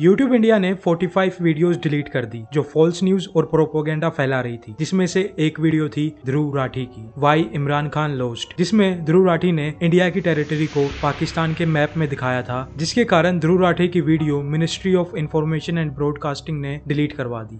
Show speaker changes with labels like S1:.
S1: YouTube India ने 45 videos delete कर दी जो फॉल्स न्यूज और प्रोपोगेंडा फैला रही थी जिसमें से एक वीडियो थी ध्रुव राठी की वाई इमरान खान लोस्ट जिसमें ध्रुव राठी ने इंडिया की टेरिटरी को पाकिस्तान के मैप में दिखाया था जिसके कारण ध्रुव राठी की video ministry of information and broadcasting ने डिलीट करवा दी